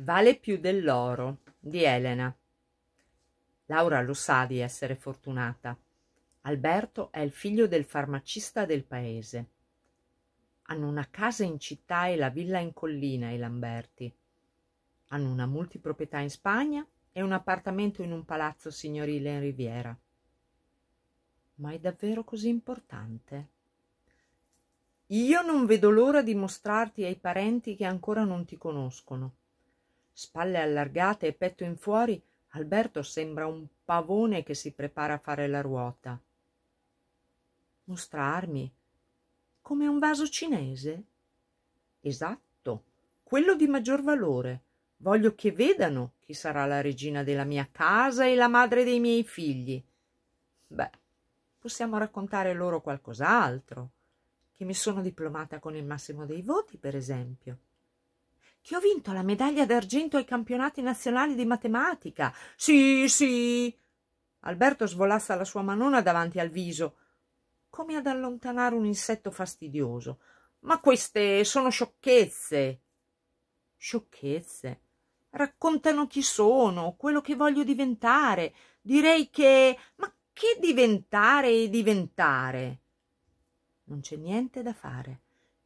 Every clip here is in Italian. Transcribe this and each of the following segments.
Vale più dell'oro di Elena. Laura lo sa di essere fortunata. Alberto è il figlio del farmacista del paese. Hanno una casa in città e la villa in collina i Lamberti. Hanno una multiproprietà in Spagna e un appartamento in un palazzo signorile in Riviera. Ma è davvero così importante? Io non vedo l'ora di mostrarti ai parenti che ancora non ti conoscono Spalle allargate e petto in fuori, Alberto sembra un pavone che si prepara a fare la ruota. Mostrarmi come un vaso cinese? Esatto, quello di maggior valore. Voglio che vedano chi sarà la regina della mia casa e la madre dei miei figli. Beh, possiamo raccontare loro qualcos'altro. Che mi sono diplomata con il massimo dei voti, per esempio che ho vinto la medaglia d'argento ai campionati nazionali di matematica. Sì, sì. Alberto svolassa la sua manona davanti al viso, come ad allontanare un insetto fastidioso. Ma queste sono sciocchezze. Sciocchezze. Raccontano chi sono, quello che voglio diventare. Direi che. Ma che diventare e diventare? Non c'è niente da fare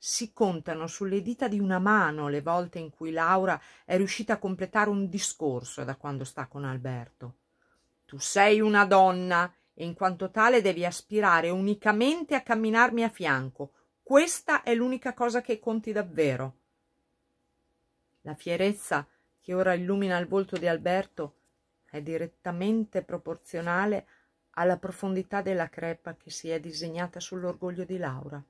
si contano sulle dita di una mano le volte in cui Laura è riuscita a completare un discorso da quando sta con Alberto. Tu sei una donna e in quanto tale devi aspirare unicamente a camminarmi a fianco. Questa è l'unica cosa che conti davvero. La fierezza che ora illumina il volto di Alberto è direttamente proporzionale alla profondità della crepa che si è disegnata sull'orgoglio di Laura.